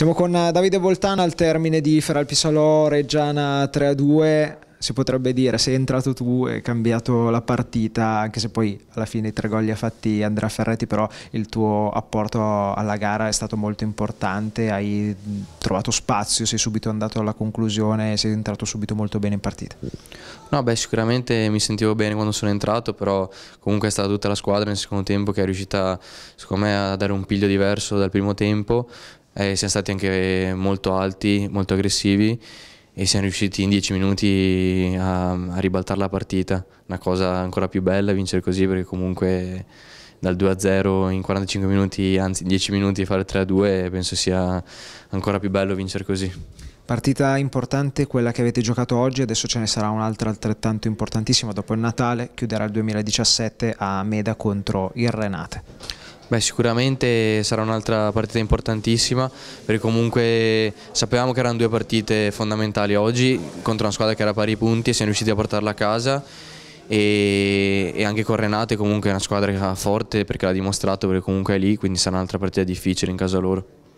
Siamo con eh, Davide Voltana al termine di Feralpisalò Reggiana 3-2. Si potrebbe dire, sei entrato tu e hai cambiato la partita, anche se poi alla fine i tre gol li ha fatti Andrea Ferretti, però il tuo apporto alla gara è stato molto importante, hai trovato spazio, sei subito andato alla conclusione, sei entrato subito molto bene in partita. No, beh, sicuramente mi sentivo bene quando sono entrato, però comunque è stata tutta la squadra nel secondo tempo che è riuscita, secondo me, a dare un piglio diverso dal primo tempo eh, siamo stati anche molto alti, molto aggressivi e siamo riusciti in dieci minuti a, a ribaltare la partita. Una cosa ancora più bella vincere così perché comunque dal 2-0 in 45 minuti, anzi 10 minuti fare 3-2 penso sia ancora più bello vincere così. Partita importante quella che avete giocato oggi, adesso ce ne sarà un'altra altrettanto importantissima dopo il Natale, chiuderà il 2017 a Meda contro il Renate. Beh, sicuramente sarà un'altra partita importantissima perché comunque sapevamo che erano due partite fondamentali oggi contro una squadra che era a pari punti e siamo riusciti a portarla a casa e, e anche con Renate comunque è una squadra forte perché l'ha dimostrato perché comunque è lì quindi sarà un'altra partita difficile in casa loro.